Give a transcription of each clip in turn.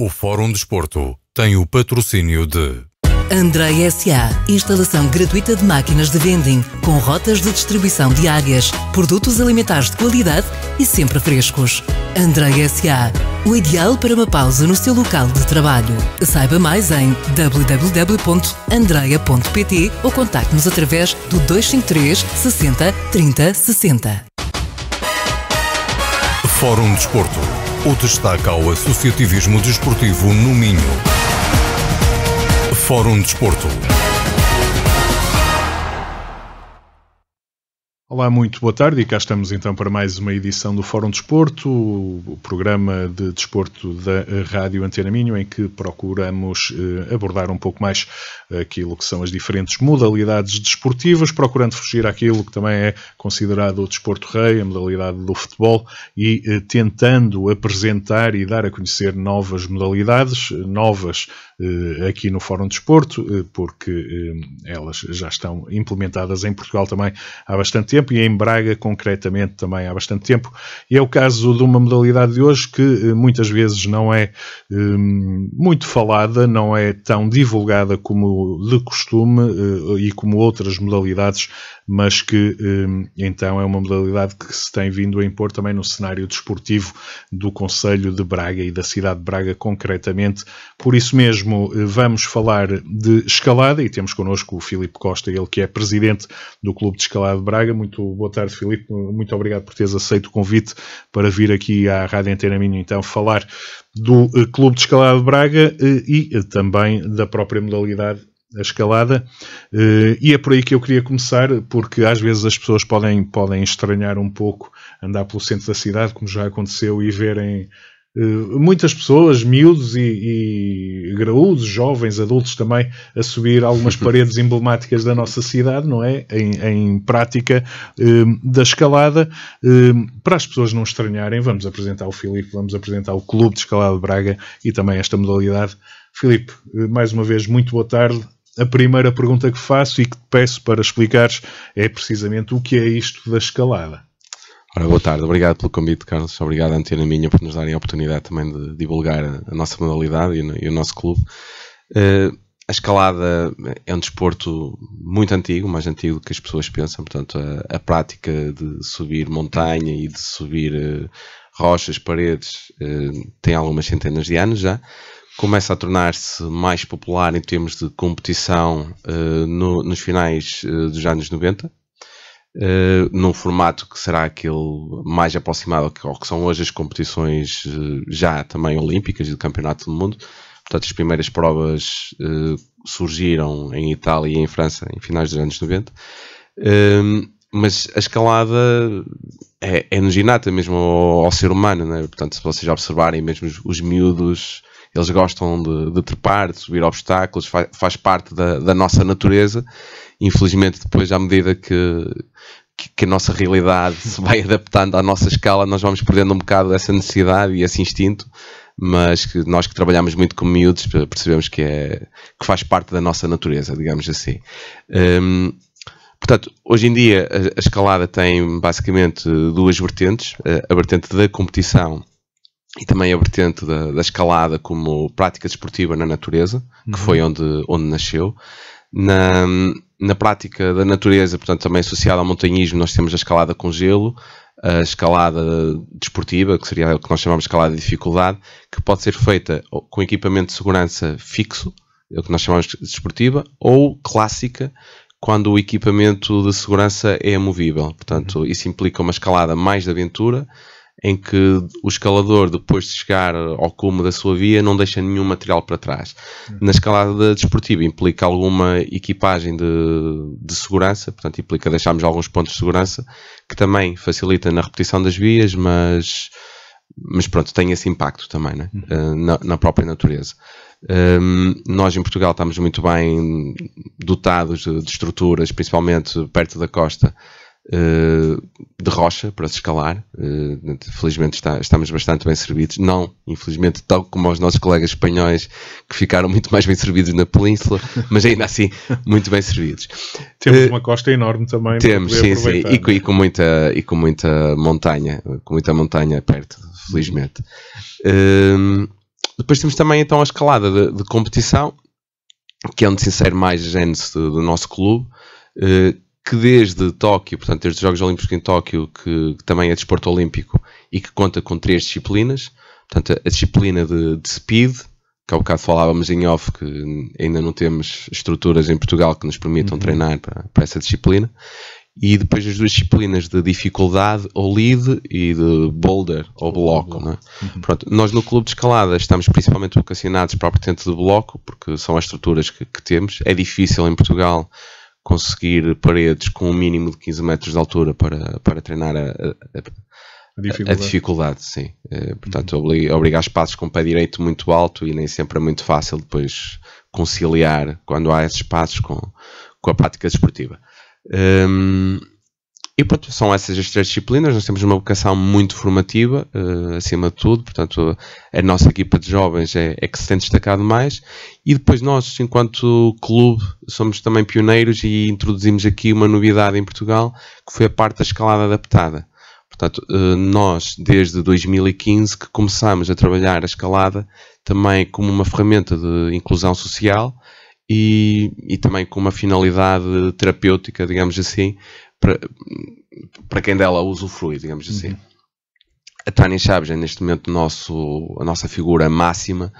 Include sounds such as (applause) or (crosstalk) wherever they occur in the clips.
O Fórum Desporto tem o patrocínio de Andrei SA, instalação gratuita de máquinas de vending, com rotas de distribuição diárias, produtos alimentares de qualidade e sempre frescos. Andrei SA, o ideal para uma pausa no seu local de trabalho. Saiba mais em www.andreia.pt ou contacte-nos através do 253 60 30 60. Fórum Desporto. O destaque ao associativismo desportivo no Minho. Fórum Desporto. Olá, muito boa tarde e cá estamos então para mais uma edição do Fórum Desporto, o programa de desporto da Rádio Antena Minho, em que procuramos eh, abordar um pouco mais aquilo que são as diferentes modalidades desportivas, procurando fugir àquilo que também é considerado o desporto rei, a modalidade do futebol, e eh, tentando apresentar e dar a conhecer novas modalidades, eh, novas eh, aqui no Fórum de Desporto, eh, porque eh, elas já estão implementadas em Portugal também há bastante tempo e em Braga, concretamente, também há bastante tempo. E é o caso de uma modalidade de hoje que muitas vezes não é muito falada, não é tão divulgada como de costume e como outras modalidades mas que hum, então é uma modalidade que se tem vindo a impor também no cenário desportivo do Conselho de Braga e da cidade de Braga concretamente. Por isso mesmo, eh, vamos falar de escalada e temos connosco o Filipe Costa, ele que é presidente do Clube de Escalada de Braga. Muito boa tarde, Filipe. Muito obrigado por teres aceito o convite para vir aqui à Rádio Antena Minho então falar do eh, Clube de Escalada de Braga eh, e também da própria modalidade a escalada, eh, e é por aí que eu queria começar, porque às vezes as pessoas podem, podem estranhar um pouco andar pelo centro da cidade, como já aconteceu, e verem eh, muitas pessoas, miúdos e, e graúdos, jovens, adultos também, a subir algumas (laughs) paredes emblemáticas da nossa cidade, não é? Em, em prática eh, da escalada. para as pessoas não estranharem, vamos apresentar o Filipe, vamos apresentar o Clube de Escalada de Braga e também esta modalidade. Filipe, mais uma vez, muito boa tarde a primeira pergunta que faço e que te peço para explicares é precisamente o que é isto da escalada. Ora, boa tarde. Obrigado pelo convite, Carlos. Obrigado, Antena Minha, por nos darem a oportunidade também de divulgar a nossa modalidade e o nosso clube. Uh, a escalada é um desporto muito antigo, mais antigo do que as pessoas pensam. Portanto, a, a prática de subir montanha e de subir uh, rochas, paredes, uh, tem algumas centenas de anos já começa a tornar-se mais popular em termos de competição uh, no, nos finais uh, dos anos 90, uh, eh, num formato que será aquele mais aproximado ao que são hoje as competições já também olímpicas e de Campeonato do Mundo. Portanto, as primeiras provas surgiram em Itália e em França em finais dos anos 90. mas a escalada é, é nos inata mesmo ao, ao ser humano, né? portanto, se vocês observarem mesmo os, os miúdos eles gostam de, de trepar, de subir obstáculos, faz, faz parte da, da, nossa natureza. Infelizmente, depois, à medida que, que, que, a nossa realidade (laughs) se vai adaptando à nossa escala, nós vamos perdendo um bocado dessa necessidade e esse instinto. Mas que nós que trabalhamos muito com miúdos percebemos que, é, que faz parte da nossa natureza, digamos assim. Um, Portanto, hoje em dia a escalada tem basicamente duas vertentes: a vertente da competição e também a vertente da, da escalada como prática desportiva na natureza, que uhum. foi onde, onde nasceu. Na, na prática da natureza, portanto, também associada ao montanhismo, nós temos a escalada com gelo, a escalada desportiva, que seria o que nós chamamos de escalada de dificuldade, que pode ser feita com equipamento de segurança fixo, é o que nós chamamos de desportiva, ou clássica, quando o equipamento de segurança é movível Portanto, uhum. isso implica uma escalada mais de aventura, em que o escalador, depois de chegar ao cume da sua via, não deixa nenhum material para trás. Hum. Na escalada desportiva implica alguma equipagem de, de segurança, portanto implica deixarmos alguns pontos de segurança, que também facilita na repetição das vias, mas, mas pronto, tem esse impacto também né? na, na própria natureza. Um, nós em Portugal estamos muito bem dotados de, de estruturas, principalmente perto da costa, eh, de rocha para se escalar. Eh, felizmente está, estamos bastante bem servidos. Não, infelizmente, tal como os nossos colegas espanhóis que ficaram muito mais bem servidos na península, mas ainda assim, muito bem servidos. Temos eh, uma costa enorme também. Temos, sim, sim. E é? com, e, com muita, e com muita montanha, com muita montanha perto, felizmente. Ehm, depois temos também então a escalada de, de competição, que é onde se insere mais gênese do, do nosso clube. Uh, que desde Tóquio, portanto, desde os Jogos Olímpicos em Tóquio, que, que também é desporto de olímpico e que conta com três disciplinas, portanto, a disciplina de, de speed, que há bocado falávamos em off, que ainda não temos estruturas em Portugal que nos permitam uhum. treinar para, para, essa disciplina. E depois as duas disciplinas de dificuldade, ou lead, e de boulder, ou bloco. É? Uhum. Pronto, nós no clube de escalada estamos principalmente vocacionados para a vertente de bloco, porque são as estruturas que, que temos. É difícil em Portugal conseguir paredes com um mínimo de 15 metros de altura para, para treinar a, a, a dificuldade. A dificuldade, sim. Eh, portanto, uhum. obrigar espaços com o pé direito muito alto e nem sempre é muito fácil depois conciliar quando há esses espaços com, com a prática desportiva. Um, ehm, e pronto, são essas as três disciplinas. Nós temos uma vocação muito formativa, uh, acima de tudo. Portanto, a nossa equipa de jovens é, é, que se tem destacado mais. E depois nós, enquanto clube, somos também pioneiros e introduzimos aqui uma novidade em Portugal, que foi a parte da escalada adaptada. Portanto, uh, nós, desde 2015, que começamos a trabalhar a escalada também como uma ferramenta de inclusão social, e, e, também com uma finalidade terapêutica, digamos assim, para, quem dela usufrui, digamos assim. Uhum. A Tânia Chaves é neste momento nosso, a nossa figura máxima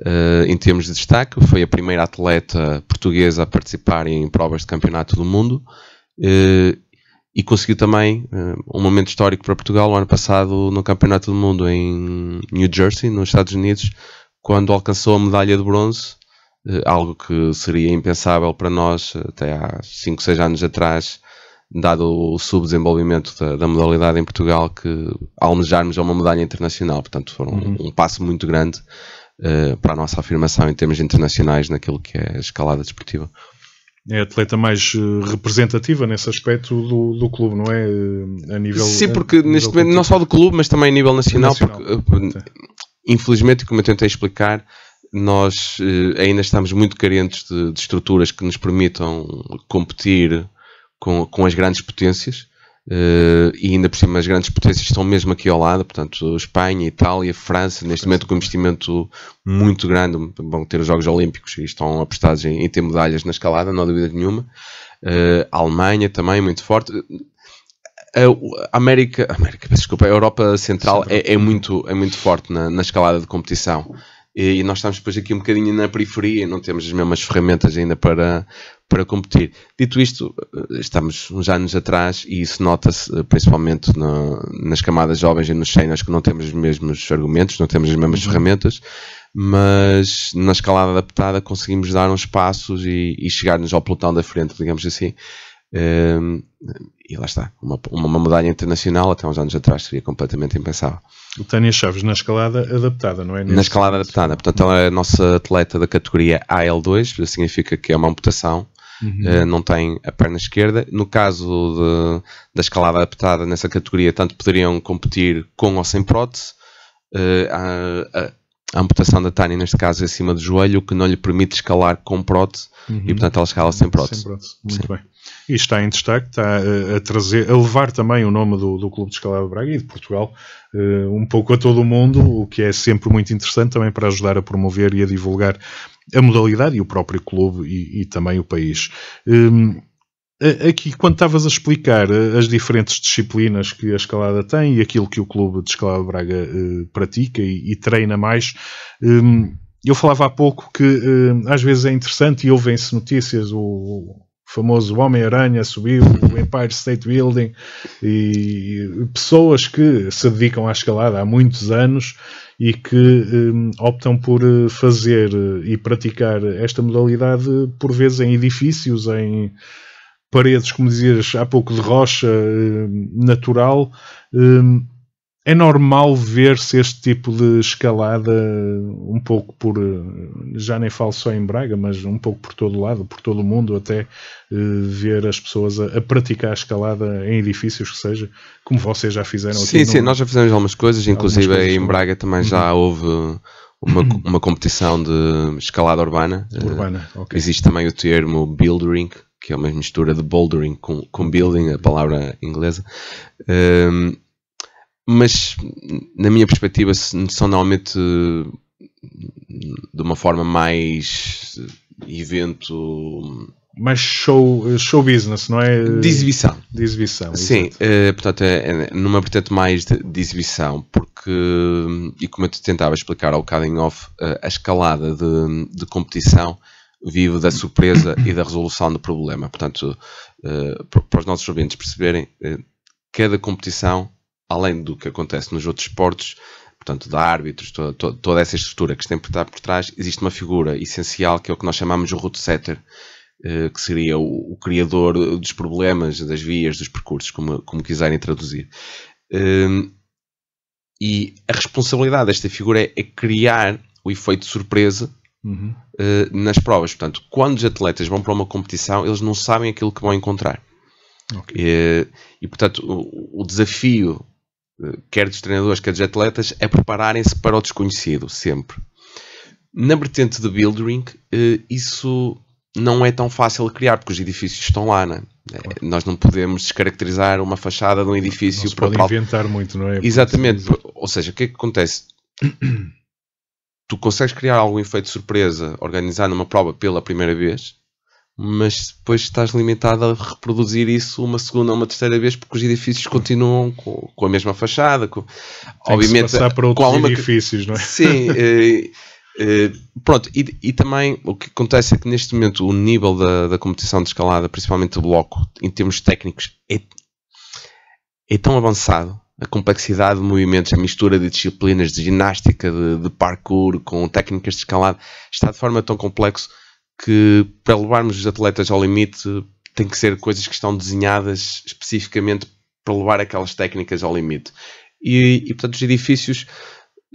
uh, em termos de destaque. Foi a primeira atleta portuguesa a participar em provas de campeonato do mundo uh, e conseguiu também uh, um momento histórico para Portugal no ano passado no Campeonato do Mundo em New Jersey, nos Estados Unidos, quando alcançou a medalha de bronze, algo que seria impensável para nós até há 5, 6 anos atrás dado o subdesenvolvimento da, da, modalidade em Portugal, que almejarmos a é uma medalha internacional. Portanto, foram um, uhum. um passo muito grande uh, para a nossa afirmação em termos internacionais naquilo que é a escalada desportiva. É a atleta mais eh, representativa nesse aspecto do, do clube, não é? Eh, a nível. Sim, porque neste momento, não só do clube, mas também a nível nacional, nacional porque, é. infelizmente, como eu tentei explicar, nós ainda estamos muito carentes de, de, estruturas que nos permitam competir com, com as grandes potências. Uh, e ainda por cima as grandes potências estão mesmo aqui ao lado, portanto, Espanha, Itália, França, neste momento com um investimento muito grande, vão ter os Jogos Olímpicos e estão apostados em, em ter medalhas na escalada, não há dúvida nenhuma. Uh, Alemanha também muito forte. A América, América desculpa, a Europa Central é, é, muito, é muito forte na, na escalada de competição e, nós estamos depois aqui um bocadinho na periferia e não temos as mesmas ferramentas ainda para, para competir. Dito isto, eh, estamos uns anos atrás e isso nota-se eh, principalmente no, nas camadas jovens e nos seniors que não temos os mesmos argumentos, não temos as mesmas uhum. ferramentas, mas na escalada adaptada conseguimos dar uns passos e, e chegar-nos ao pelotão da frente, digamos assim. Um, ehm, e lá está, uma, uma medalha internacional até uns anos atrás seria completamente impensável. Tânia Chaves na escalada adaptada, não é? na escalada adaptada, portanto ela é a nossa atleta da categoria AL2, significa que é uma amputação, uhum. Eh, não tem a perna esquerda. No caso de, da escalada adaptada nessa categoria, tanto poderiam competir com ou sem prótese. Eh, a, a, a, amputação da Tânia, neste caso, é acima do joelho, o que não lhe permite escalar com prótese uhum. e, portanto, ela escala sem prótese. Sem prótese. Muito Sim. bem e está em destaque, está a, trazer, a levar também o nome do, do Clube de Escalada Braga e de Portugal eh, um pouco a todo o mundo, o que é sempre muito interessante também para ajudar a promover e a divulgar a modalidade e o próprio clube e, e também o país. Um, Aqui, quando estavas a explicar eh, as diferentes disciplinas que a escalada tem e aquilo que o clube de escalada Braga eh, pratica e, e, treina mais, eh, eu falava há pouco que eh, às vezes é interessante e ouvem-se notícias, o, o famoso Homem-Aranha subiu, o Empire State Building, e pessoas que se dedicam à escalada há muitos anos e que um, optam por eh, fazer eh, e praticar esta modalidade, por vezes em edifícios, em paredes, como dizias há pouco, de rocha hum, natural. Um, é normal ver-se este tipo de escalada um pouco por, já nem falo só em Braga, mas um pouco por todo lado, por todo o mundo, até eh, ver as pessoas a, a praticar a escalada em edifícios que seja, como vocês já fizeram. Sim, sim, no... nós já fizemos algumas coisas, inclusive algumas coisas em Braga também já uhum. houve uma, uma competição de escalada urbana. Eh, urbana, ok. Existe também o termo buildering, que é uma mistura de bouldering com, com building, a palavra inglesa. Um, ehm, mas na minha perspectiva são normalmente de uma forma mais evento mais show, show business, não é? De exibição. De exibição. Sim, eh, portanto, é, é numa vertente mais de, de, exibição, porque, e como eu te tentava explicar ao bocado off, eh, a escalada de, de competição vive da surpresa e da resolução do problema. Portanto, uh, para os nossos ouvintes perceberem, cada competição além do que acontece nos outros esportes, portanto, de árbitros, toda, toda, toda essa estrutura que sempre está por trás, existe uma figura essencial que é o que nós chamamos o root setter, eh, que seria o, o, criador dos problemas, das vias, dos percursos, como, como quiserem traduzir. Ehm, e a responsabilidade desta figura é, é criar o efeito de surpresa uhum. Eh, nas provas. Portanto, quando os atletas vão para uma competição, eles não sabem aquilo que vão encontrar. Okay. E, eh, e, portanto, o, o desafio eh, quer dos treinadores, quer dos atletas, é prepararem-se para o desconhecido, sempre. Na vertente de building, eh, isso não é tão fácil de criar, porque os edifícios estão lá, né? Claro. Nós não podemos descaracterizar uma fachada de um edifício... Não se pode para... inventar muito, não é? Exatamente. Ou seja, o que é que acontece? tu consegues criar algum efeito de surpresa organizando uma prova pela primeira vez, mas depois estás limitado a reproduzir isso uma segunda ou uma terceira vez porque os edifícios continuam com, com a mesma fachada. Com, Tem obviamente, passar para outros alguma, edifícios, não é? (laughs) Sim. Eh, eh, pronto, e, e, também o que acontece é que neste momento o nível da, da competição de escalada, principalmente do bloco, em termos técnicos, é, é tão avançado a complexidade de movimentos, a mistura de disciplinas, de ginástica, de, de parkour, com técnicas de escalada, está de forma tão complexa que para levarmos os atletas ao limite tem que ser coisas que estão desenhadas especificamente para levar aquelas técnicas ao limite. E, e portanto, os edifícios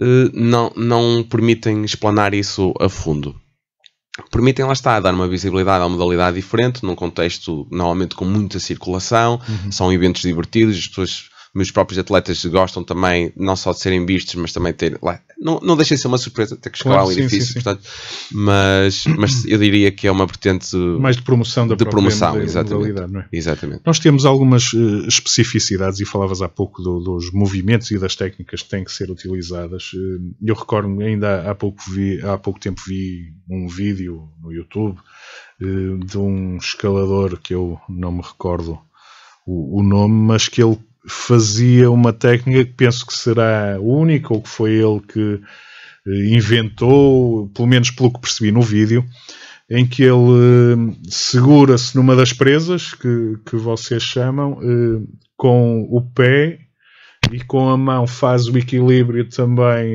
eh, não, não permitem explanar isso a fundo. Permitem, lá está, dar uma visibilidade à modalidade diferente, num contexto normalmente com muita circulação, uhum. são eventos divertidos, as pessoas mas os próprios atletas gostam também não só de serem vistos, mas também ter lá. Não, não de ser uma surpresa, ter que escalar claro, edifício, portanto, mas, mas eu diria que é uma vertente mais de promoção da de promoção, de, exatamente, é? exatamente. Nós temos algumas uh, especificidades e falavas há pouco do, dos movimentos e das técnicas que têm que ser utilizadas. Uh, eu recordo ainda há pouco vi, há pouco tempo vi um vídeo no YouTube uh, de um escalador que eu não me recordo o, o nome, mas que ele fazia uma técnica que penso que será única, ou que foi ele que eh, inventou, pelo menos pelo que percebi no vídeo, em que ele eh, segura-se numa das presas que, que vocês chamam eh, com o pé e com a mão faz o equilíbrio também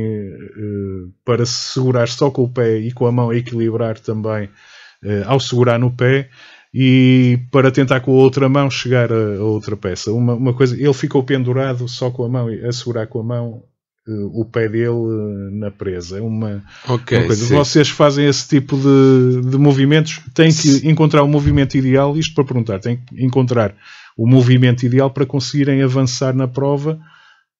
para se segurar só com o pé e com a mão equilibrar também ao segurar no pé e para tentar com a outra mão chegar a, a outra peça. Uma, uma, coisa, ele ficou pendurado só com a mão, a segurar com a mão uh, o pé dele uh, na presa. É uma, okay, uma coisa. Sim. Vocês fazem esse tipo de, de movimentos, têm que encontrar o movimento ideal, isto para perguntar, têm que encontrar o movimento ideal para conseguirem avançar na prova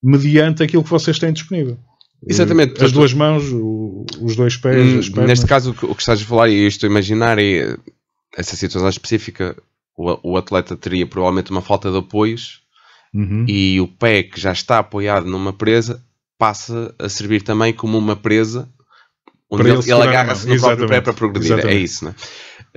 mediante aquilo que vocês têm disponível. Eh, Exatamente. As duas mãos, o, os dois pés, hum, as pernas. Neste caso, o que, o que estás a falar e isto imaginar é essa situação específica, o, o atleta teria provavelmente uma falta de apoios uhum. e o pé que já está apoiado numa presa passa a servir também como uma presa onde para ele, ele, ele agarra-se no próprio pé para progredir. É Exatamente. É isso, né? Uh,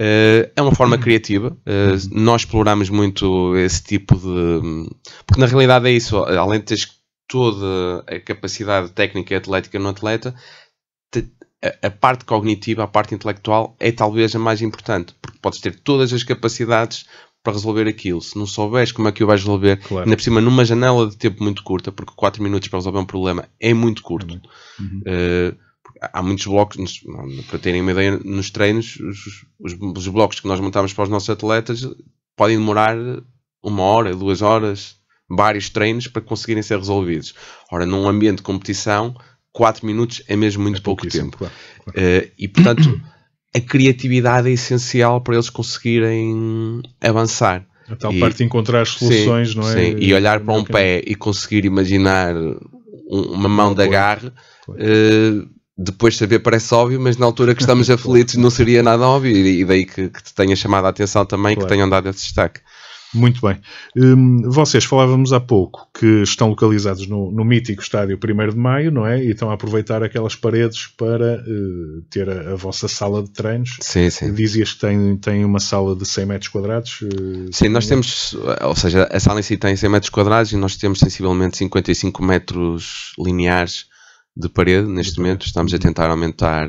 eh, é uma forma uhum. criativa. Uh, uhum. Nós exploramos muito esse tipo de. Porque na realidade é isso, além de teres toda a capacidade técnica e atlética no atleta, a, parte cognitiva, a parte intelectual, é talvez a mais importante, porque podes ter todas as capacidades para resolver aquilo. Se não souberes como é que o vais resolver, claro. ainda por cima numa janela de tempo muito curta, porque 4 minutos para resolver um problema é muito curto. É uhum. Uh, há muitos blocos, para terem uma ideia, nos treinos, os, os, os, blocos que nós montamos para os nossos atletas podem demorar uma hora, duas horas, vários treinos para conseguirem ser resolvidos. Ora, num ambiente de competição, 4 minutos é mesmo muito é pouco tempo. Claro, claro. Uh, e portanto, a criatividade é essencial para eles conseguirem avançar. A tal e, parte de encontrar as soluções, sim, não é? Sim, e olhar para um pé e conseguir imaginar uma mão de agarre. Eh, depois depois saber parece óbvio, mas na altura que estamos aflitos não seria nada óbvio, e daí que, que te tenha chamado a atenção também, claro. que tenham dado esse destaque. Muito bem. Hum, vocês falávamos há pouco que estão localizados no, no mítico estádio 1 de Maio, não é? E estão a aproveitar aquelas paredes para uh, ter a, a, vossa sala de treinos. Sim, sim. Dizias que tem, tem uma sala de 100 metros quadrados. Uh, sim, nós temos, ou seja, a sala em si tem 100 metros quadrados e nós temos sensivelmente 55 metros lineares de parede neste momento. Estamos a tentar aumentar,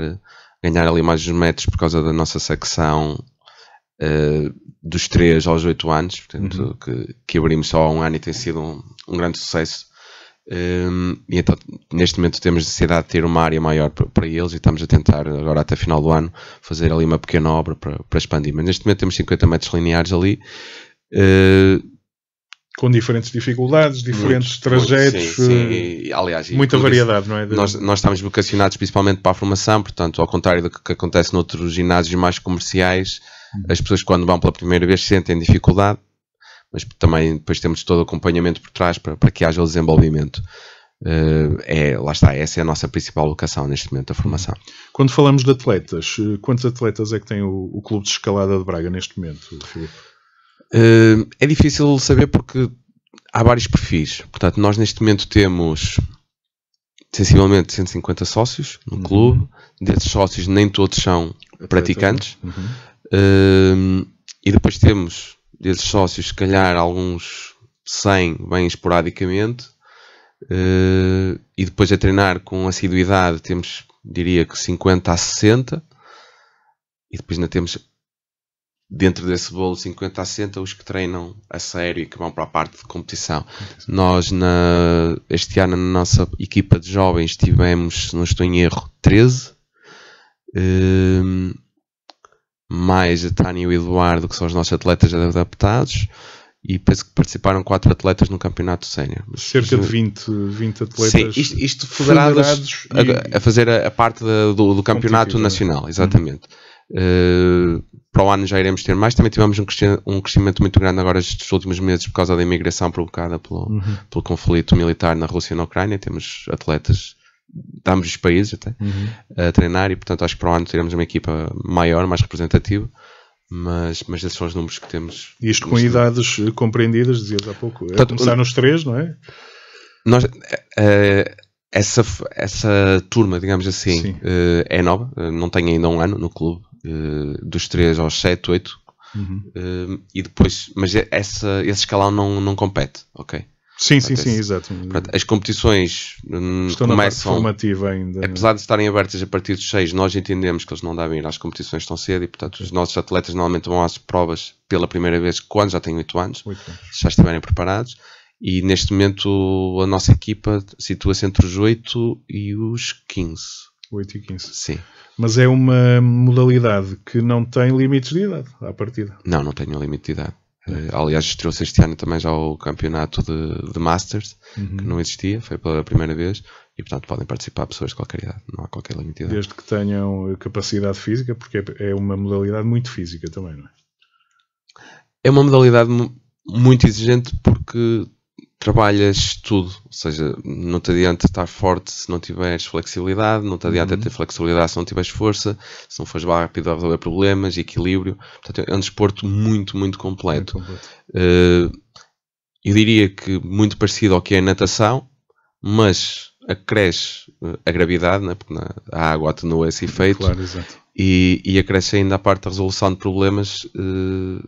ganhar ali mais uns metros por causa da nossa secção eh, dos 3 aos 8 anos, portanto, uhum. que, que, abrimos só há um ano e tem sido um, um grande sucesso. Um, ehm, e então, neste momento, temos necessidade de ter uma área maior para, para, eles e estamos a tentar, agora até final do ano, fazer ali uma pequena obra para, para expandir. Mas neste momento temos 50 metros lineares ali. Uh, com diferentes dificuldades, diferentes muito, trajetos, muito, sim, sim. Eh, e, aliás, muita variedade, isso, não é? De... Nós, nós estamos vocacionados principalmente para a formação, portanto, ao contrário do que acontece noutros ginásios mais comerciais, as pessoas quando vão pela primeira vez sentem dificuldade, mas também depois temos todo o acompanhamento por trás para, para que haja o desenvolvimento. Uh, é, lá está, essa é a nossa principal locação neste momento da formação. Quando falamos de atletas, eh, quantos atletas é que tem o, o Clube de Escalada de Braga neste momento, Filipe? Uh, é difícil saber porque há vários perfis. Portanto, nós neste momento temos sensivelmente 150 sócios no uhum. clube. Desses sócios, nem todos são Atleta. praticantes. Uhum e depois temos desses sócios, se calhar alguns 100 bem esporadicamente, uh, e depois a treinar com assiduidade temos, diria que 50 a 60, e depois ainda temos dentro desse bolo 50 a 60 os que treinam a sério e que vão para a parte de competição. Nós, na, este ano, na nossa equipa de jovens, tivemos, se não estou em erro, 13. Uh, mais a é Tânia e o Eduardo, que são os nossos atletas adaptados, e penso que participaram quatro atletas no campeonato sénior. Cerca de 20, 20 atletas. Sim, isto, isto federados, a, a, fazer a, a parte da, do, do campeonato nacional, uhum. exatamente. Uhum. Uh, para o ano já iremos ter mais. Também tivemos um, um crescimento muito grande agora estes últimos meses por causa da imigração provocada pelo, uhum. pelo conflito militar na Rússia e na Ucrânia. Temos atletas de ambos os países até, uhum. a treinar e portanto acho que para o ano teremos uma equipa maior, mais representativa mas, mas esses são os números que temos. Isto com idades compreendidas, dizias há pouco, é Tanto, começar nos três, não é? Nós, uh, essa, essa turma, digamos assim, uh, é nova, uh, não tem ainda um ano no clube, dos três aos sete, oito, uhum. e depois, mas essa, esse escalão não, não compete, ok? Sim, sim, sim, exato. as competições hum, começam, ainda. Apesar de estarem abertas a partir dos 6, nós entendemos que eles não devem ir às competições tão cedo e, portanto, os nossos atletas normalmente vão às provas pela primeira vez quando já têm 8 anos, 8 anos. já estiverem preparados. E neste momento a nossa equipa situa-se entre os 8 e os 15. 8 e 15. Sim. Mas é uma modalidade que não tem limites de idade à partida. Não, não tem limite de idade. Eh, aliás, estreou-se este ano também já o campeonato de, de Masters, uhum. que não existia, foi pela primeira vez, e portanto podem participar pessoas de qualquer idade, não há qualquer limitidade. Desde que tenham capacidade física, porque é, é uma modalidade muito física também, não é? É uma modalidade muito exigente porque trabalhas tudo, ou seja, não te adianta estar forte se não tiveres flexibilidade, não te adianta uhum. ter flexibilidade se não tiveres força, se não fores rápido a resolver problemas, equilíbrio. Portanto, é um desporto muito, muito completo. Muito Uh, eu diria que muito parecido ao que é a natação, mas acresce eh, a gravidade, né? porque a água atenua esse efeito, claro, e, e acresce ainda a parte da resolução de problemas uh,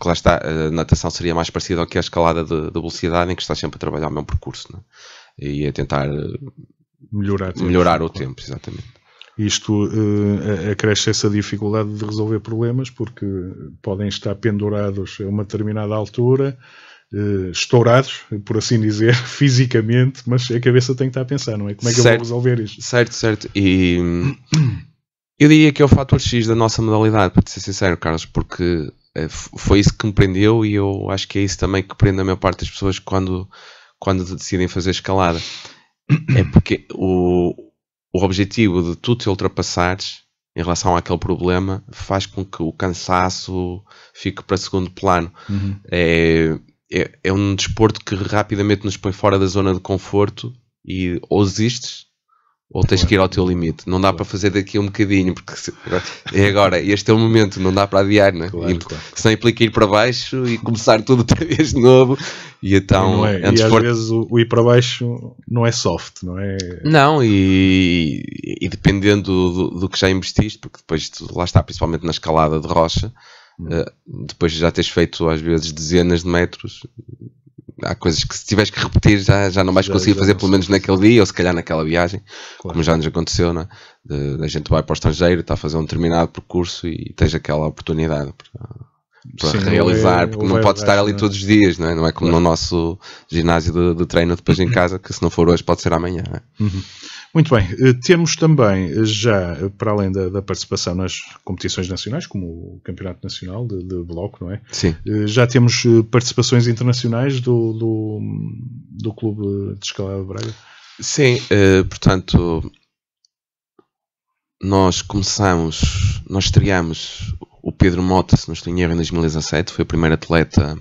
porque lá está, a natação seria mais parecida ao que é a escalada de, de velocidade, em que estás sempre a trabalhar o mesmo percurso é? e a tentar melhorar, melhorar o tempo, exatamente isto uh, acresce essa dificuldade de resolver problemas porque podem estar pendurados a uma determinada altura, uh, estourados, por assim dizer, (laughs) fisicamente, mas a cabeça tem que estar a pensar, não é? Como é que certo, eu vou resolver isto? Certo, certo. E hum, eu diria que é o fator X da nossa modalidade, para te ser sincero, Carlos, porque eh, foi isso que me prendeu e eu acho que é isso também que prende a maior parte das pessoas quando, quando decidem fazer escalada. (coughs) É porque o, o objetivo de tu te ultrapassares em relação àquele problema faz com que o cansaço fique para segundo plano. Uhum. É, é, é, um desporto que rapidamente nos põe fora da zona de conforto e ou ou tens que ir ao teu limite. Não dá claro. para fazer daqui um bocadinho, porque se, é agora, este é o momento, não dá para adiar, não é? Claro, claro. Senão implica ir para baixo e começar tudo outra vez de novo. E então, é. antes é e às vezes o, o, ir para baixo não é soft, não é? Não, e, e dependendo do, do, do, que já investiste, porque depois tu, lá está, principalmente na escalada de rocha, hum. Eh, depois já tens feito às vezes dezenas de metros, há coisas que se tiveres que repetir já, já não vais já, conseguir já fazer pelo menos naquele dia ou se calhar naquela viagem, claro. como já nos aconteceu, não é? De, a gente vai para o estrangeiro, está a fazer um determinado percurso e tens aquela oportunidade para Sim, realizar, porque não pode estar ali todos os dias, não é? Não é como no nosso ginásio de, de treino depois em casa, que se não for hoje pode ser amanhã. É? Uhum. Muito bem, eh, temos também eh, já, eh, para além da, da, participação nas competições nacionais, como o Campeonato Nacional de, de, Bloco, não é? Sim. Já temos participações internacionais do, do, do Clube de Escalada de Braga? Sim, portanto, nós começamos, nós estreámos o Pedro Mota, se não em 2017, foi o primeiro atleta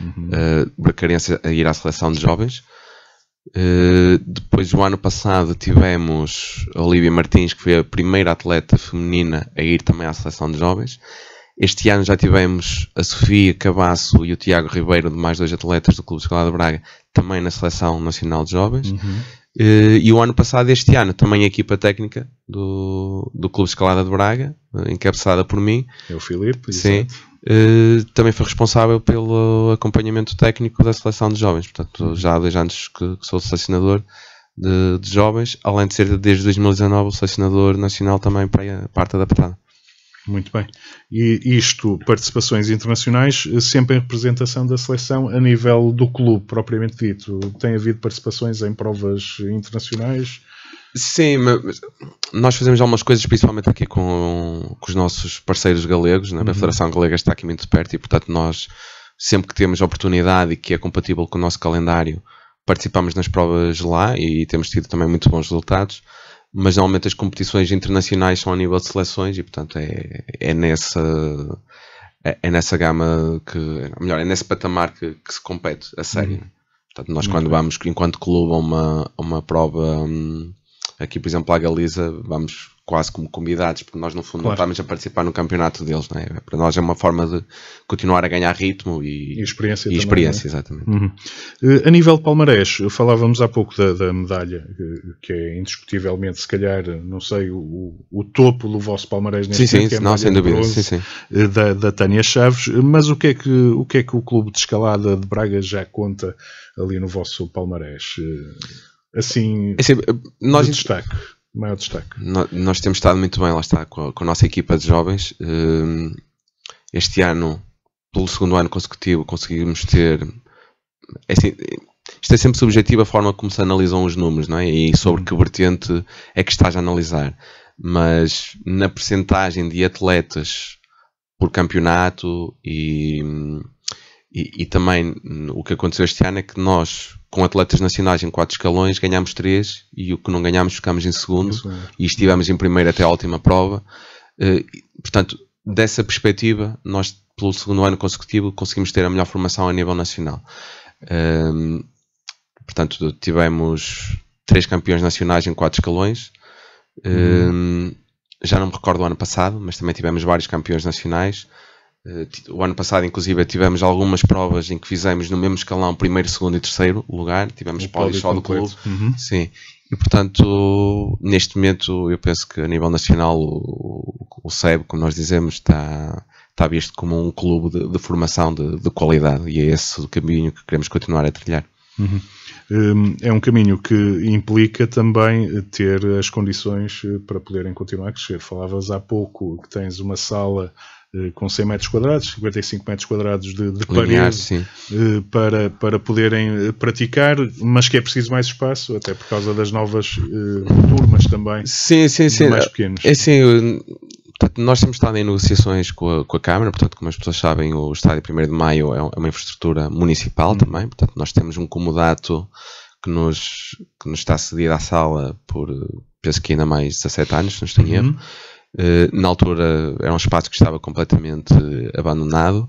uhum. uh, bracarense a ir à seleção de jovens. Uh, depois, o ano passado, tivemos a Olivia Martins, que foi a primeira atleta feminina a ir também à seleção de jovens. Este ano já tivemos a Sofia Cabasso e o Tiago Ribeiro, de mais dois atletas do Clube Escolar de Braga, também na seleção nacional de jovens. Uhum. Eh, e o ano passado, este ano, também a equipa técnica do, do Clube Escalada de Braga, eh, encabeçada por mim. É o Filipe, sim. Uh, também foi responsável pelo acompanhamento técnico da seleção de jovens. Portanto, uhum. já há dois anos que, que sou selecionador de, de, jovens, além de ser desde 2019 o selecionador nacional também para a parte adaptada. Muito bem. E isto, participações internacionais, sempre em representação da seleção a nível do clube, propriamente dito. Tem havido participações em provas internacionais? Sim, nós fazemos algumas coisas, principalmente aqui com, com os nossos parceiros galegos, né? a uhum. Federação Galega está aqui muito perto e, portanto, nós sempre que temos oportunidade e que é compatível com o nosso calendário, participamos nas provas lá e temos tido também muito bons resultados mas normalmente as competições internacionais são a nível de seleções e portanto é, é nessa é, é nessa gama que melhor é nesse patamar que, que se compete a sério uhum. Né? portanto nós quando vamos enquanto clube a uma, a uma prova hum, aqui por exemplo a Galiza vamos quase como convidados, porque nós no fundo claro. não estamos a participar no campeonato deles, não é? Para nós é uma forma de continuar a ganhar ritmo e, e experiência. E também, experiência, é? exatamente. Uhum. Eh, a nível de palmarés, falávamos há pouco da, da, medalha, eh, que é indiscutivelmente, se calhar, não sei, o, o topo do vosso palmarés neste sim, momento. Sim, é não, dúvida, sim, sim. Eh, da, da Tânia Chaves, mas o que, é que, o que é que o Clube de Escalada de Braga já conta ali no vosso palmarés? Assim, é assim nós, de destaque maior destaque? No, nós temos estado muito bem, lá está, com a, com a nossa equipa de jovens. Hum, este ano, pelo segundo ano consecutivo, conseguimos ter. É assim, isto é sempre subjetivo a forma como se analisam os números, não é? E sobre que vertente é que estás a analisar. Mas na percentagem de atletas por campeonato e hum, e, também o que aconteceu este ano é que nós, com atletas nacionais em quatro escalões, ganhámos três e o que não ganhámos ficámos em segundo e estivemos em primeiro até a última prova. Eh, portanto, dessa perspectiva, nós pelo segundo ano consecutivo conseguimos ter a melhor formação a nível nacional. Ehm, portanto, tivemos três campeões nacionais em quatro escalões. Ehm, uhum. já não me recordo do ano passado, mas também tivemos vários campeões nacionais. Eh, o ano passado, inclusive, tivemos algumas provas em que fizemos no mesmo escalão primeiro, segundo e terceiro lugar. Tivemos o pódio só do clube. Uhum. Sim. E, portanto, neste momento, eu penso que a nível nacional, o, SEB, como nós dizemos, está, está visto como um clube de, de formação de, de, qualidade e é esse o caminho que queremos continuar a trilhar. Uhum. Hum, é um caminho que implica também ter as condições eh, para poderem continuar a crescer. Falavas há pouco que tens uma sala eh, com 100 metros quadrados, 55 metros quadrados de, de parede eh, para, para poderem eh, praticar, mas que é preciso mais espaço, até por causa das novas uh, turmas também. Sim, sim, sim. Mais pequenos. É assim, portanto, nós temos estado em negociações com a, com a, Câmara, portanto, como as pessoas sabem, o Estádio 1 de Maio é, é uma infraestrutura municipal hum. também, portanto, nós temos um comodato que nos, que nos está cedido à sala por, penso que ainda mais 17 anos, se não estou em uhum. erro. Hum eh, na altura era um espaço que estava completamente eh, abandonado.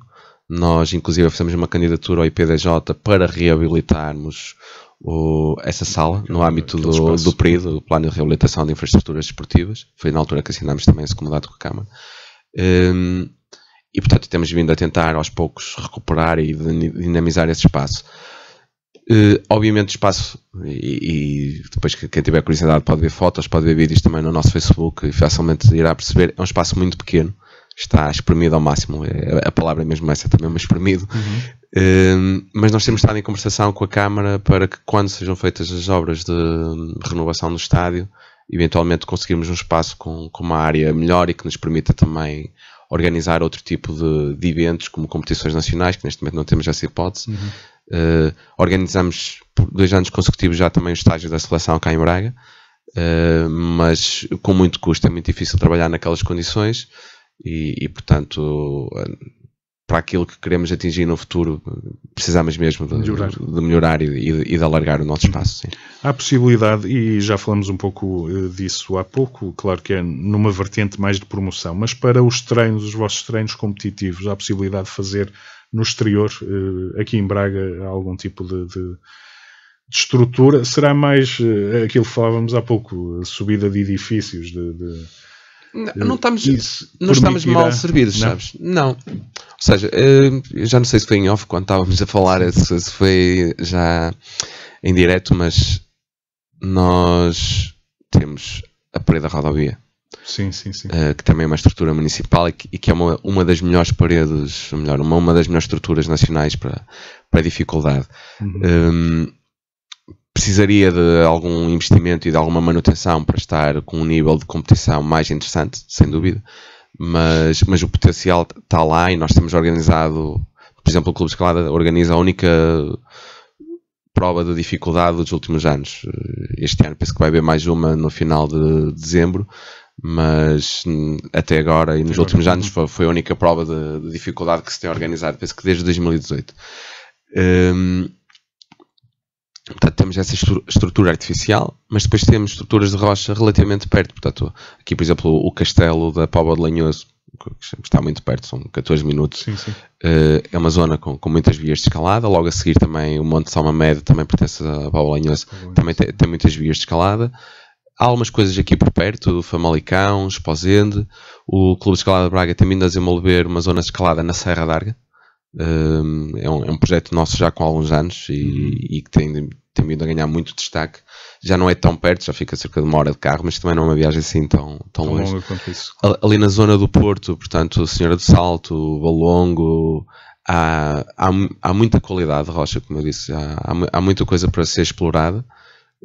Nós, inclusive, fizemos uma candidatura ao IPDJ para reabilitarmos o, essa sala no âmbito do, do PRI, do Plano de Reabilitação de Infraestruturas Desportivas. Foi na altura que assinámos também esse comodato com a Câmara. Um, ehm, e, portanto, temos vindo a tentar aos poucos recuperar e dinamizar esse espaço. Uh, obviamente, espaço, e, e, depois quem tiver curiosidade pode ver fotos, pode ver vídeos também no nosso Facebook e facilmente irá perceber. É um espaço muito pequeno, está espremido ao máximo. É, a palavra é mesmo essa, também é um espremido. Uhum. Uh, mas nós temos estado em conversação com a Câmara para que, quando sejam feitas as obras de renovação do estádio, eventualmente conseguirmos um espaço com, com uma área melhor e que nos permita também organizar outro tipo de, de, eventos, como competições nacionais, que neste momento não temos essa hipótese. Uhum. Uh, organizamos por dois anos consecutivos já também o estágio da seleção cá em Braga, uh, mas com muito custo, é muito difícil trabalhar naquelas condições e, e portanto, para aquilo que queremos atingir no futuro, precisamos mesmo de melhorar, de melhorar e, e de alargar o nosso espaço. Sim. Há possibilidade, e já falamos um pouco eh, disso há pouco, claro que é numa vertente mais de promoção, mas para os treinos, os vossos treinos competitivos, há possibilidade de fazer no exterior, eh, aqui em Braga, há algum tipo de, de de estrutura será mais uh, aquilo que falávamos há pouco, a subida de edifícios, de. de não, eh, não estamos, não estamos mal servidos, não. sabes? Não. Ou seja, uh, já não sei se foi em off quando estávamos a falar, se, se foi já em direto, mas nós temos a parede da rodovia. Sim, sim, sim. Uh, que também é uma estrutura municipal e que, e que, é uma, uma das melhores paredes, ou melhor, uma, uma das melhores estruturas nacionais para, para dificuldade. Uhum. Um, ehm, precisaria de algum investimento e de alguma manutenção para estar com um nível de competição mais interessante, sem dúvida, mas, mas o potencial está lá e nós temos organizado, por exemplo, o Clube de Escalada organiza a única prova de dificuldade dos últimos anos. Este ano penso que vai haver mais uma no final de dezembro, mas hum, até agora e nos últimos anos foi, a única prova de, de dificuldade que se tem organizado, penso que desde 2018. Um, portanto, temos essa estrutura artificial, mas depois temos estruturas de rocha relativamente perto. Portanto, aqui, por exemplo, o castelo da Póvoa de Lanhoso, que está muito perto, são 14 minutos. Sim, sim. Uh, é uma zona com, com, muitas vias de escalada. Logo a seguir também o Monte Salma Médio também pertence à Póvoa de Lanhoso, também tem, tem, muitas vias de escalada. Há algumas coisas aqui por perto, o Famalicão, Esposende, o Clube de Escalada de Braga tem vindo a desenvolver uma zona de escalada na Serra d'Arga. Hum, é um, é um projeto nosso já com alguns anos e, uhum. e que tem, tem vindo a ganhar muito destaque. Já não é tão perto, já fica cerca de uma hora de carro, mas também não é uma viagem assim tão, tão, longe. Ali na zona do Porto, portanto, Senhora do Salto, Balongo, há, há, há muita qualidade de rocha, como eu disse, há, há, há muita coisa para ser explorada.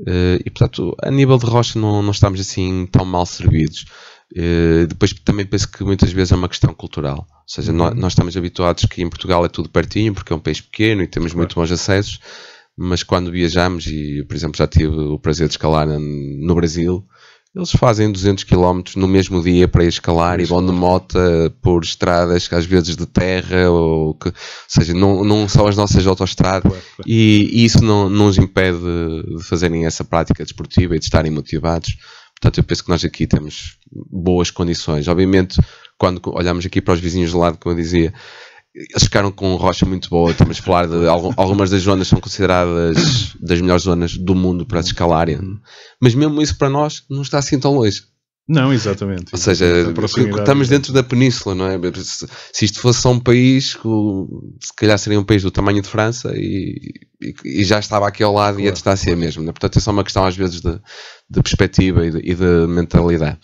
Eh, e portanto, a nível de rocha não, não estamos assim tão mal servidos. Uh, depois também penso que muitas vezes é uma questão cultural, ou seja, nós, uhum. nós estamos habituados que em Portugal é tudo pertinho porque é um país pequeno e temos claro. muito bons acessos, mas quando viajamos e, por exemplo, já tive o prazer de escalar no Brasil, eles fazem 200 km no mesmo dia para escalar e vão de moto por estradas que às vezes de terra ou que, ou seja, não, não são as nossas autoestradas E, e, isso não, não os impede de fazerem essa prática desportiva e de estarem motivados. Portanto, eu penso que nós aqui temos boas condições. Obviamente, quando olhamos aqui para os vizinhos de lado, como eu dizia, eles ficaram com rocha muito boa, estamos a falar de algumas das zonas são consideradas das melhores zonas do mundo para se escalarem. Mas mesmo isso para nós não está assim tão longe. Não, exatamente. Ou seja, estamos é- dentro da península, não é? Se isto fosse só um país, se calhar seria um país do tamanho de França e, e já estava aqui ao lado claro, e a distância claro. mesmo. É? Portanto, é só uma questão às vezes de, de perspectiva e de, e de mentalidade.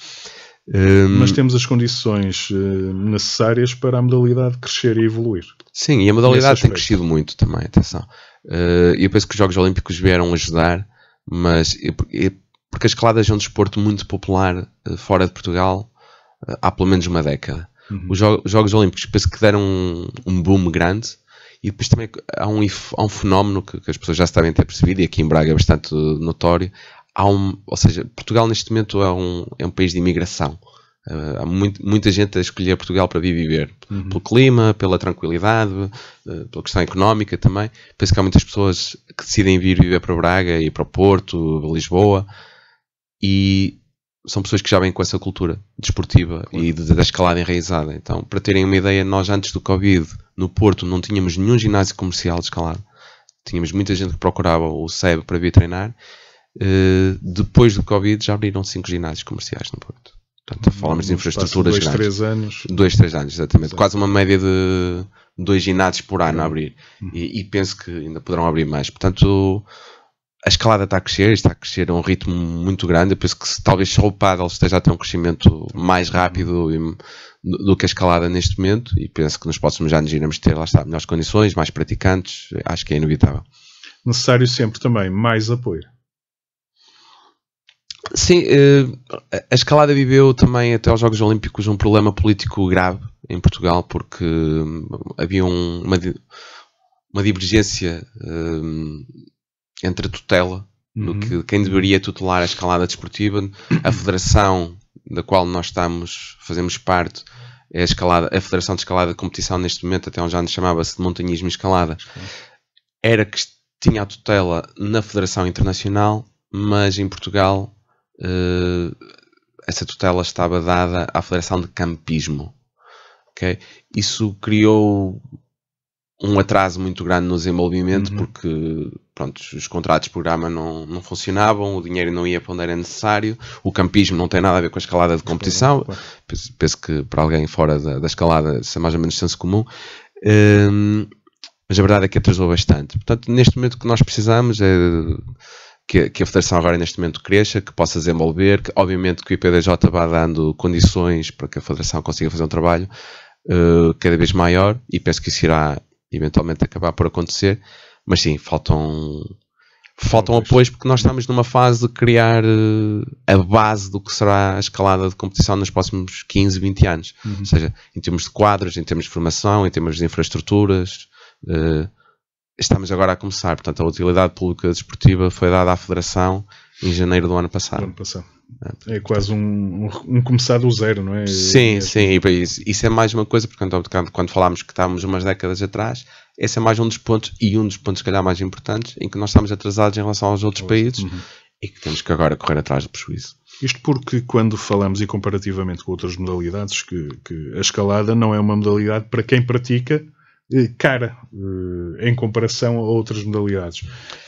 Um, Mas temos as condições eh, necessárias para a modalidade crescer e evoluir. Sim, e a modalidade tem crescido muito também, atenção. Uh, eu penso que os Jogos Olímpicos vieram ajudar, mas porque a escalada é um desporto muito popular eh, fora de Portugal há pelo menos uma década. Uhum. Os, jo os, Jogos Olímpicos penso que deram um, um boom grande e depois também há um, há um fenómeno que, que, as pessoas já sabem ter percebido e aqui em Braga é bastante notório há um, ou seja, Portugal neste momento é um, é um país de imigração. Uh, há muito, muita gente a escolher Portugal para vir viver, uhum. pelo clima, pela tranquilidade, uh, pela questão económica também. Penso que há muitas pessoas que decidem vir viver para Braga e para o Porto, Lisboa, e são pessoas que já vêm com essa cultura desportiva claro. e da escalada enraizada. Então, para terem uma ideia, nós antes do Covid, no Porto, não tínhamos nenhum ginásio comercial de escalada. Tínhamos muita gente que procurava o SEB para vir treinar eh, depois do Covid já abriram cinco ginásios comerciais no Porto. Portanto, hum, falamos de infraestruturas grandes. Dois, três anos. Dois, três anos, exatamente. Exato. Quase uma média de dois ginásios por ano a uhum. abrir. Uhum. E, e, penso que ainda poderão abrir mais. Portanto, a escalada está a crescer, está a crescer a um ritmo muito grande. Eu penso que se, talvez só o paddle esteja a ter um crescimento mais rápido uhum. e, do, do, que a escalada neste momento. E penso que nos próximos anos iremos ter, lá está, melhores condições, mais praticantes. Acho que é inevitável. Necessário sempre também mais apoio. Sim, eh, a escalada viveu também até aos Jogos Olímpicos um problema político grave em Portugal, porque hum, havia uma, uma divergência hum, entre a tutela, uhum. do que, quem deveria tutelar a escalada desportiva, a federação da qual nós estamos, fazemos parte, é a, escalada, a Federação de Escalada de Competição, neste momento, até onde já nos chamava-se de Montanhismo e Escalada, era que tinha a tutela na Federação Internacional, mas em Portugal eh, essa tutela estava dada à Federação de Campismo. Okay? Isso criou um atraso muito grande no desenvolvimento uhum. porque pronto, os contratos de programa não, não funcionavam, o dinheiro não ia para onde era necessário, o campismo não tem nada a ver com a escalada de competição, Penso, penso, que para alguém fora da, da escalada isso é mais ou menos senso comum, um, ehm, mas a verdade é que atrasou bastante. Portanto, neste momento o que nós precisamos é que, que, a Federação agora neste momento cresça, que possa desenvolver, que obviamente que o IPDJ vá dando condições para que a Federação consiga fazer um trabalho uh, cada vez maior e penso que isso irá eventualmente acabar por acontecer, mas sim, faltam faltam apoios porque nós estamos numa fase de criar uh, a base do que será a escalada de competição nos próximos 15, 20 anos. Uhum. Ou seja, em termos de quadros, em termos de formação, em termos de infraestruturas, uh, estamos agora a começar. Portanto, a utilidade pública desportiva foi dada à Federação em janeiro do ano passado. Do ano passado. É, quase um, um, começar do zero, não é? Sim, é. sim. Isso, isso é mais uma coisa, porque então, quando, quando falámos que estávamos umas décadas atrás, esse é mais um dos pontos, e um dos pontos, se calhar, mais importantes, em que nós estamos atrasados em relação aos outros países uhum. e que temos que agora correr atrás do prejuízo. Isto porque, quando falamos e comparativamente com outras modalidades, que, que a escalada não é uma modalidade para quem pratica cara eh, em comparação a outras modalidades.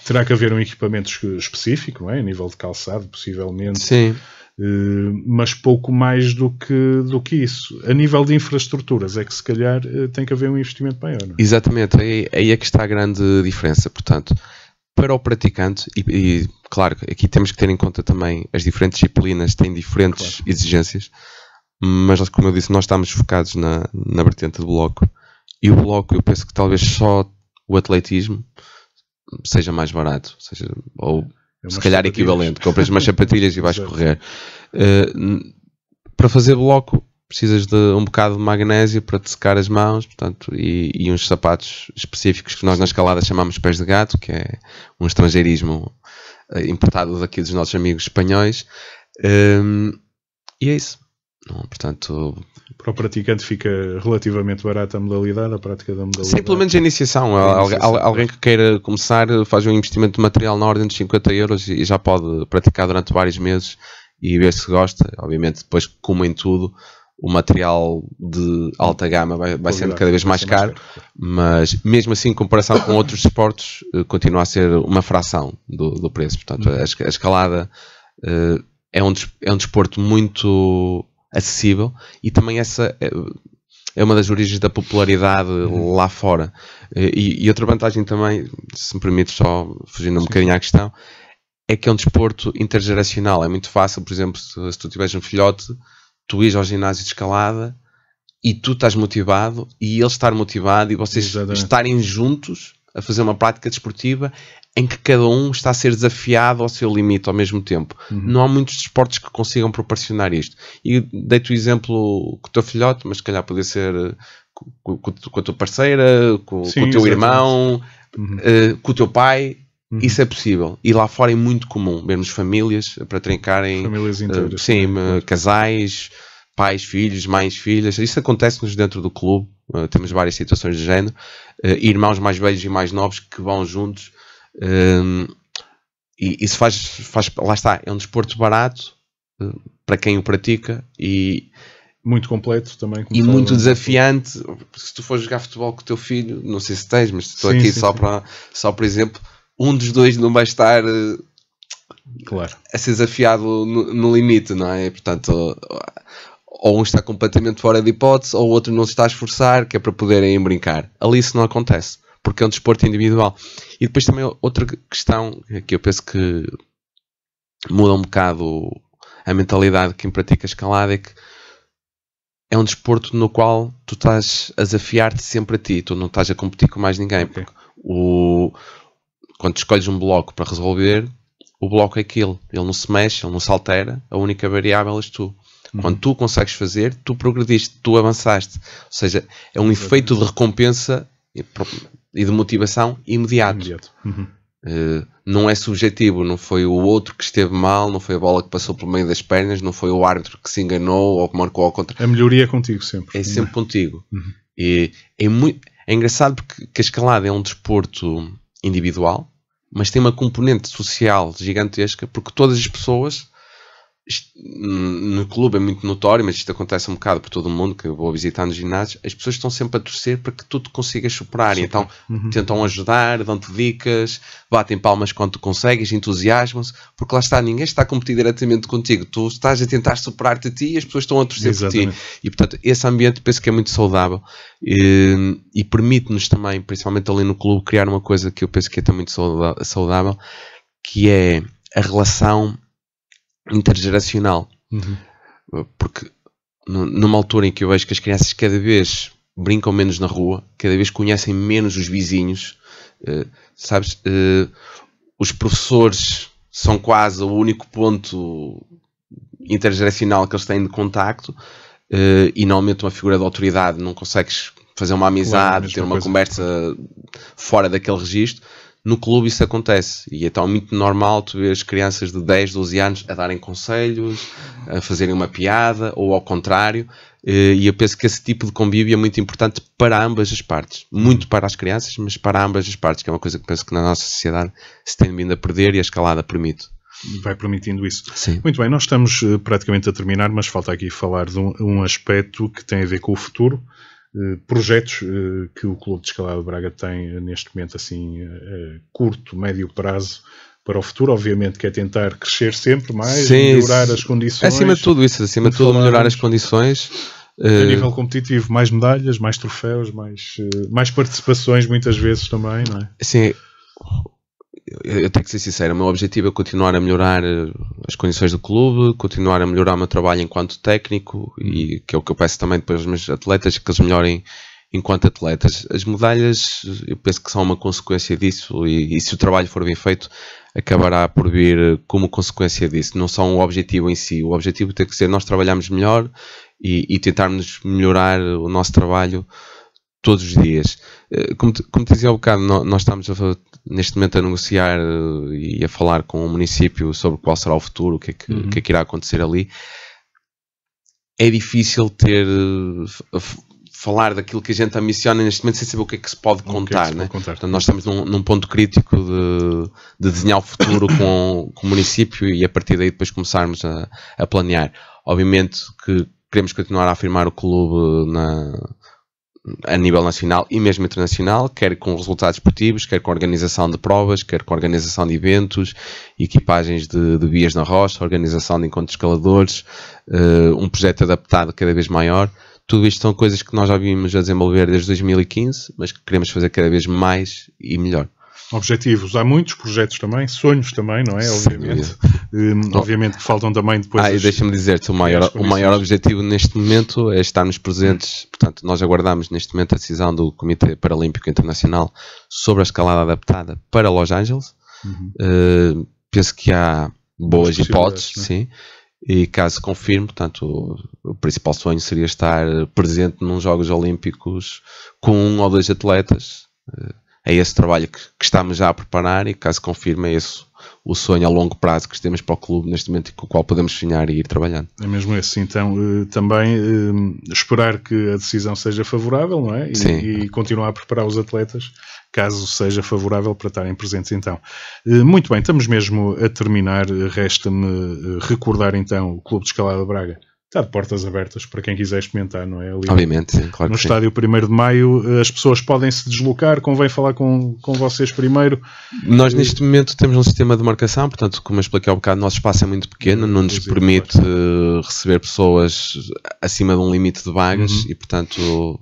Terá que haver um equipamento específico, não é? a nível de calçado, possivelmente. Sim. Eh, mas pouco mais do que, do que isso. A nível de infraestruturas, é que se calhar eh, tem que haver um investimento maior. É? Exatamente, aí, aí é que está a grande diferença. Portanto, para o praticante, e, e, claro, aqui temos que ter em conta também as diferentes disciplinas têm diferentes claro. exigências, mas como eu disse, nós estamos focados na, na vertente do bloco e o bloco, eu penso que talvez só o atletismo seja mais barato, seja, ou é se calhar equivalente. Compras umas sapatilhas e vais Exato. correr. Uh, para fazer bloco, precisas de um bocado de magnésio para te secar as mãos portanto, e, e, uns sapatos específicos que nós na escalada chamamos pés de gato, que é um estrangeirismo eh, importado daqui dos nossos amigos espanhóis. Um, ehm, e é isso. Não, portanto, para o praticante fica relativamente barata a modalidade, a prática da modalidade. Sim, pelo menos a iniciação. A iniciação. Alguém que queira começar faz um investimento de material na ordem de 50 euros e já pode praticar durante vários meses e ver se gosta. Obviamente, depois, como em tudo, o material de alta gama vai, vai sendo cada vez mais caro, mas mesmo assim, em comparação com outros esportes, eh, continua a ser uma fração do, do preço. Portanto, uhum. a escalada eh, é um, é um desporto muito acessível e também essa eh, é uma das origens da popularidade uhum. lá fora. Eh, e, e, outra vantagem também, se me permite só fugindo um Sim. bocadinho à questão, é que é um desporto intergeracional. É muito fácil, por exemplo, se, se tu tiveres um filhote, tu ires ao ginásio de escalada e tu estás motivado e ele estar motivado e vocês Exatamente. estarem juntos a fazer uma prática desportiva em que cada um está a ser desafiado ao seu limite ao mesmo tempo. Uhum. Não há muitos desportos que consigam proporcionar isto. E dei-te o exemplo com o teu filhote, mas se calhar poder ser com, eh, com, com a tua parceira, com, Sim, com o teu exatamente. irmão, uhum. Eh, com o teu pai. Uhum. Isso é possível. E lá fora é muito comum vermos famílias para trincarem. Famílias eh, inteiras. Uh, sim, uh, casais, pais, filhos, mães, filhas. Isso acontece-nos dentro do clube. Uh, temos várias situações de género. irmãos mais velhos e mais novos que vão juntos um, e isso faz, faz. Lá está, é um desporto barato hum, para quem o pratica e. Muito completo também. E muito desafiante. Se tu for jogar futebol com o teu filho, não sei se tens, mas estou sim, aqui sim, só, sim. Para, só por exemplo, um dos dois não vai estar. Eh, claro. A ser desafiado no, no limite, não é? Portanto, ou um está completamente fora de hipótese, ou o outro não se está a esforçar, que é para poderem brincar. Ali isso não acontece porque é um desporto individual. E depois também outra questão que eu penso que muda um bocado a mentalidade de quem pratica escalada é que é um desporto no qual tu estás a desafiar-te sempre a ti, tu não estás a competir com mais ninguém. Okay. O, quando escolhes um bloco para resolver, o bloco é aquilo, ele não se mexe, ele não se altera, a única variável és tu. Uhum. Quando tu consegues fazer, tu progrediste, tu avançaste. Ou seja, é um Exatamente. efeito de recompensa e de motivação imediatos. Imediato. Uhum. Uh, não é subjetivo, não foi o outro que esteve mal, não foi a bola que passou pelo meio das pernas, não foi o árbitro que se enganou ou que marcou ao contra. A melhoria é contigo sempre. É, é? sempre contigo. Uhum. E é, muito, é engraçado porque a escalada é um desporto individual, mas tem uma componente social gigantesca porque todas as pessoas isto, hum, no clube é muito notório, mas isto acontece um bocado por todo o mundo que eu vou visitar nos ginásios, as pessoas estão sempre a torcer para que tu te consigas superar, então uhum. tentam ajudar, dão-te dicas, batem palmas quando tu consegues, entusiasmam-se, porque lá está, ninguém está a competir diretamente contigo, tu estás a tentar superar-te a ti e as pessoas estão a torcer Exatamente. por ti. E portanto, esse ambiente penso que é muito saudável e, e permite-nos também, principalmente ali no clube, criar uma coisa que eu penso que é também muito saudável, que é a relação intergeracional. Uhum. Porque numa altura em que eu vejo que as crianças cada vez brincam menos na rua, cada vez conhecem menos os vizinhos, uh, sabes? Uh, os professores são quase o único ponto intergeracional que eles têm de contacto uh, e normalmente uma figura de autoridade não consegues fazer uma amizade, claro, ter uma coisa. conversa fora daquele registro no clube isso acontece. E é tão muito normal tu ver as crianças de 10, 12 anos a darem conselhos, a fazerem uma piada, ou ao contrário. Eh, e eu penso que esse tipo de convívio é muito importante para ambas as partes. Muito para as crianças, mas para ambas as partes, que é uma coisa que penso que na nossa sociedade se tem vindo a perder e a escalada permite vai permitindo isso. Sim. Muito bem, nós estamos eh, praticamente a terminar, mas falta aqui falar de um, um aspecto que tem a ver com o futuro eh, projetos eh, que o Clube de Escalada de Braga tem eh, neste momento, assim, curto, médio prazo, para o futuro, obviamente, que é tentar crescer sempre mais, Sim, melhorar isso. as condições. Acima de tudo isso, acima de tudo melhorar as condições. A nível competitivo, mais medalhas, mais troféus, mais, mais participações muitas vezes também, não é? Sim, eu, tenho que ser sincero, o meu objetivo é continuar a melhorar eh, as condições do clube, continuar a melhorar o meu trabalho enquanto técnico e que é o que eu peço também depois aos meus atletas, que eles melhorem enquanto atletas. As medalhas, eu penso que são uma consequência disso e, e, se o trabalho for bem feito, acabará por vir como consequência disso. Não são o objetivo em si. O objetivo tem que ser nós trabalharmos melhor e, e tentarmos melhorar o nosso trabalho todos os dias. Eh, como, te, como te dizia há um bocado, nós estamos a, neste momento a negociar eh, e a falar com o município sobre qual será o futuro, o que é que, uhum. que, é que irá acontecer ali. É difícil ter eh, falar daquilo que a gente ambiciona neste momento sem saber o que é que se pode contar. Que é que se né? pode né? contar. Portanto, nós estamos num, num ponto crítico de, de, desenhar o futuro com, com, o município e a partir daí depois começarmos a, a planear. Obviamente que queremos continuar a afirmar o clube na, a nível nacional e mesmo internacional, quer com resultados esportivos, quer com organização de provas, quer com organização de eventos, equipagens de, de vias na rocha, organização de encontros escaladores, uh, um projeto adaptado cada vez maior. Tudo isto são coisas que nós já vimos a desenvolver desde 2015, mas que queremos fazer cada vez mais e melhor. Objetivos, há muitos projetos também, sonhos também, não é? Obviamente. É. Um, obviamente que faltam também depois. Ah, e deixa-me dizer-te, o maior, o maior objetivo neste momento é estarmos presentes. Portanto, nós aguardamos neste momento a decisão do Comitê Paralímpico Internacional sobre a escalada adaptada para Los Angeles. Uhum. Uh, penso que há boas hipóteses, né? sim. E caso confirme, portanto, o principal sonho seria estar presente nos Jogos Olímpicos com um ou dois atletas. Uh, é esse trabalho que, que, estamos já a preparar e caso confirme é esse o sonho a longo prazo que temos para o clube neste momento e com o qual podemos sonhar e ir trabalhando. É mesmo esse, então eh, também eh, esperar que a decisão seja favorável, não é? E, Sim. e continuar a preparar os atletas caso seja favorável para estarem presentes então. Eh, muito bem, estamos mesmo a terminar, resta-me recordar então o Clube de Escalada Braga está de portas abertas para quem quiser experimentar, não é? Ali Obviamente, sim, claro. No estádio 1 de Maio, eh, as pessoas podem se deslocar, convém falar com, com vocês primeiro. Nós, neste momento, temos um sistema de marcação, portanto, como eu expliquei há um bocado, nosso espaço é muito pequeno, não nos é, permite claro. Eh, receber pessoas acima de um limite de vagas uhum. e, portanto.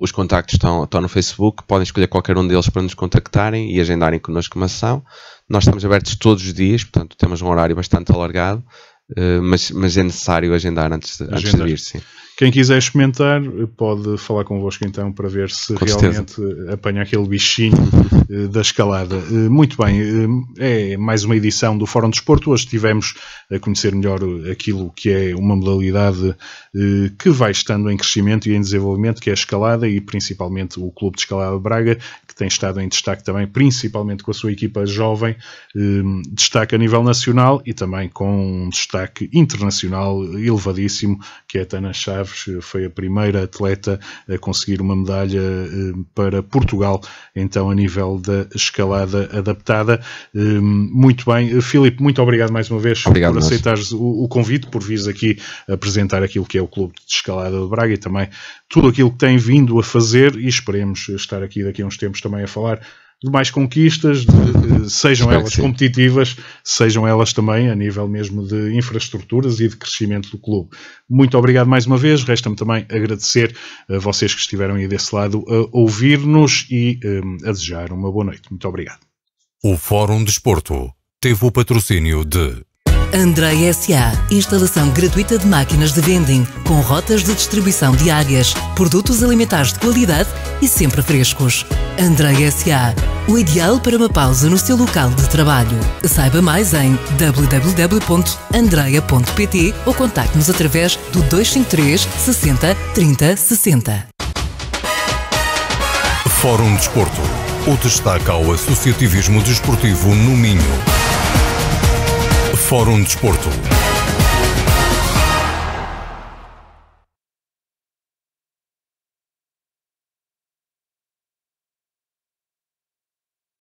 Os contactos estão, estão no Facebook, podem escolher qualquer um deles para nos contactarem e agendarem connosco uma sessão. Nós estamos abertos todos os dias, portanto temos um horário bastante alargado eh, mas, mas é necessário agendar antes de, agendar. antes de vir, sim. Quem quiser experimentar pode falar convosco então para ver se Com realmente certeza. apanha aquele bichinho (laughs) eh, da escalada. Eh, muito bem, eh, é mais uma edição do Fórum de Esporto. Hoje tivemos a conhecer melhor aquilo que é uma modalidade que vai estando em crescimento e em desenvolvimento, que é a escalada e principalmente o Clube de Escalada Braga, que tem estado em destaque também, principalmente com a sua equipa jovem, destaque a nível nacional e também com um destaque internacional elevadíssimo, que é a Tana Chaves Chaves eh, foi a primeira atleta a conseguir uma medalha eh, para Portugal, então a nível da escalada adaptada. Ehm, muito bem, eh, Filipe, muito obrigado mais uma vez obrigado, por aceitares o, o, convite, por vires aqui apresentar aquilo que é o Clube de Escalada de Braga e também tudo aquilo que tem vindo a fazer e esperemos estar aqui daqui a uns tempos também a falar de mais conquistas, de, sejam Espero elas competitivas, sejam elas também a nível mesmo de infraestruturas e de crescimento do clube. Muito obrigado mais uma vez, resta-me também agradecer a vocês que estiveram aí desse lado a ouvir-nos e um, a desejar uma boa noite. Muito obrigado. O Fórum Desporto de teve o patrocínio de Andrei SA. Instalação gratuita de máquinas de vending, com rotas de distribuição diárias, produtos alimentares de qualidade e sempre frescos. Andrei SA. O ideal para uma pausa no seu local de trabalho. Saiba mais em www.andreia.pt ou contacte-nos através do 253 60 30 60. Fórum Desporto. O destaque ao associativismo desportivo no Minho. Fórum Desporto.